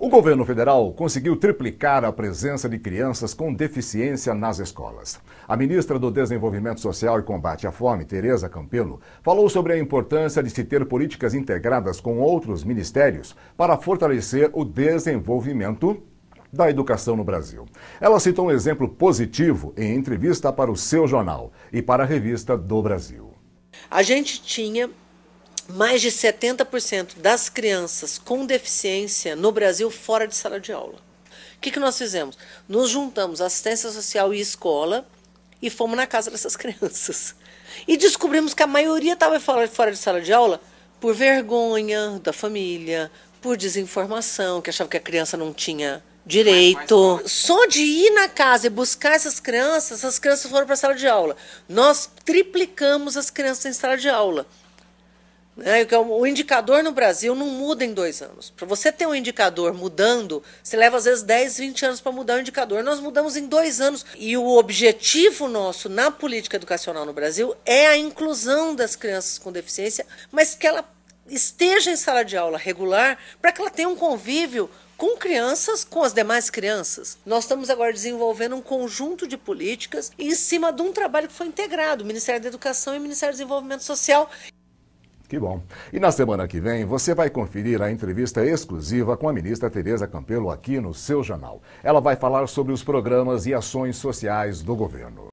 O governo federal conseguiu triplicar a presença de crianças com deficiência nas escolas. A ministra do Desenvolvimento Social e Combate à Fome, Tereza Campelo, falou sobre a importância de se ter políticas integradas com outros ministérios para fortalecer o desenvolvimento da educação no Brasil. Ela citou um exemplo positivo em entrevista para o seu jornal e para a revista do Brasil. A gente tinha mais de 70% das crianças com deficiência no Brasil fora de sala de aula. O que, que nós fizemos? Nos juntamos assistência social e escola e fomos na casa dessas crianças. E descobrimos que a maioria estava fora de sala de aula por vergonha da família, por desinformação, que achava que a criança não tinha direito. Só de ir na casa e buscar essas crianças, essas crianças foram para a sala de aula. Nós triplicamos as crianças em sala de aula. Né, é o indicador no Brasil não muda em dois anos. Para você ter um indicador mudando, você leva às vezes 10, 20 anos para mudar o indicador. Nós mudamos em dois anos. E o objetivo nosso na política educacional no Brasil é a inclusão das crianças com deficiência, mas que ela esteja em sala de aula regular para que ela tenha um convívio com crianças, com as demais crianças. Nós estamos agora desenvolvendo um conjunto de políticas em cima de um trabalho que foi integrado, Ministério da Educação e Ministério do Desenvolvimento Social. Que bom. E na semana que vem você vai conferir a entrevista exclusiva com a ministra Tereza Campelo aqui no seu jornal. Ela vai falar sobre os programas e ações sociais do governo.